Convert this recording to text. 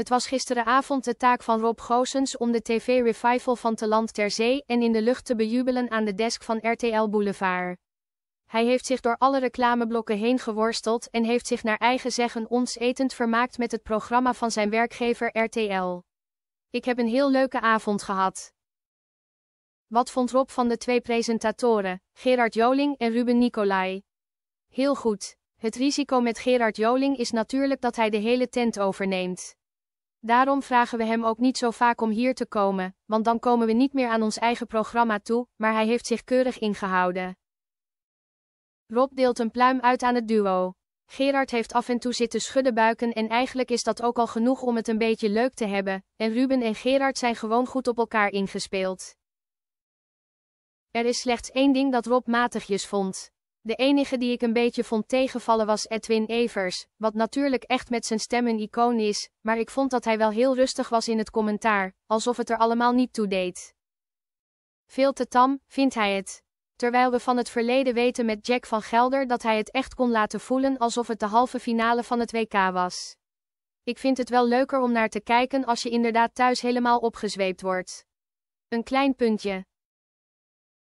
Het was gisteravond de taak van Rob Goosens om de tv-revival van Te Land ter Zee en in de lucht te bejubelen aan de desk van RTL Boulevard. Hij heeft zich door alle reclameblokken heen geworsteld en heeft zich naar eigen zeggen ons etend vermaakt met het programma van zijn werkgever RTL. Ik heb een heel leuke avond gehad. Wat vond Rob van de twee presentatoren, Gerard Joling en Ruben Nicolai? Heel goed. Het risico met Gerard Joling is natuurlijk dat hij de hele tent overneemt. Daarom vragen we hem ook niet zo vaak om hier te komen, want dan komen we niet meer aan ons eigen programma toe, maar hij heeft zich keurig ingehouden. Rob deelt een pluim uit aan het duo. Gerard heeft af en toe zitten schudden buiken en eigenlijk is dat ook al genoeg om het een beetje leuk te hebben, en Ruben en Gerard zijn gewoon goed op elkaar ingespeeld. Er is slechts één ding dat Rob matigjes vond. De enige die ik een beetje vond tegenvallen was Edwin Evers, wat natuurlijk echt met zijn stem een icoon is, maar ik vond dat hij wel heel rustig was in het commentaar, alsof het er allemaal niet toe deed. Veel te tam, vindt hij het. Terwijl we van het verleden weten met Jack van Gelder dat hij het echt kon laten voelen alsof het de halve finale van het WK was. Ik vind het wel leuker om naar te kijken als je inderdaad thuis helemaal opgezweept wordt. Een klein puntje.